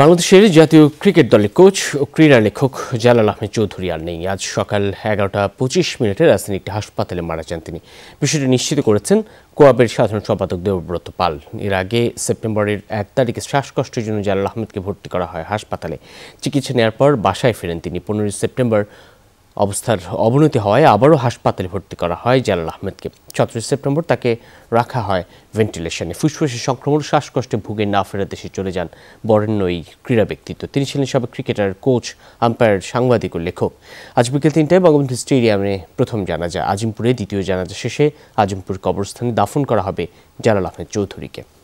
বাংলাদেশের জাতীয় ক্রিকেট দলের কোচ ও ক্রীড়া লেখক জালাল আহমেদ চৌধুরী আর নেই আজ সকাল এগারোটা পঁচিশ মিনিটে রাজধানীর একটি হাসপাতালে মারা যান তিনি বিষয়টি নিশ্চিত করেছেন কোয়াবের সাধারণ সম্পাদক দেবব্রত পাল এর আগে সেপ্টেম্বরের এক তারিখে শ্বাসকষ্টের জন্য জালাল আহমেদকে ভর্তি করা হয় হাসপাতালে চিকিৎসা নেওয়ার পর বাসায় ফেরেন তিনি পনেরোই সেপ্টেম্বর অবস্থার অবনতি হওয়ায় আবারও হাসপাতালে ভর্তি করা হয় জালাল আহমেদকে সতেরোই সেপ্টেম্বর তাকে রাখা হয় ভেন্টিলেশনে ফুসফুসে সংক্রমণ শ্বাসকষ্টে ভুগে না ফেরা দেশে চলে যান বরেণ্য এই ক্রীড়া ব্যক্তিত্ব তিনি ছিলেন সব ক্রিকেটার কোচ আম্পায়ার সাংবাদিক ও লেখক আজ বিকেল তিনটায় বঙ্গবন্ধু স্টেডিয়ামে প্রথম জানাজা আজিমপুরে দ্বিতীয় জানাজা শেষে আজিমপুর কবরস্থানে দাফন করা হবে জালাল আহমেদ চৌধুরীকে